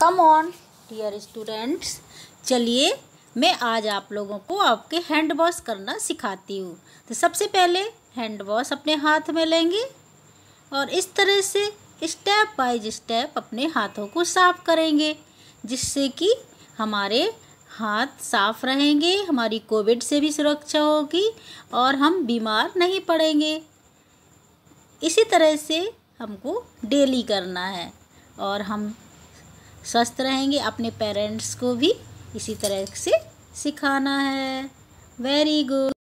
come on dear students चलिए मैं आज आप लोगों को आपके हैंड वॉश करना सिखाती हूँ तो सबसे पहले हैंड वॉश अपने हाथ में लेंगे और इस तरह से स्टेप बाय स्टेप अपने हाथों को साफ करेंगे जिससे कि हमारे हाथ साफ रहेंगे हमारी कोविड से भी सुरक्षा होगी और हम बीमार नहीं पड़ेंगे इसी तरह से हमको डेली करना है और हम स्वस्थ रहेंगे अपने पेरेंट्स को भी इसी तरह से सिखाना है वेरी गुड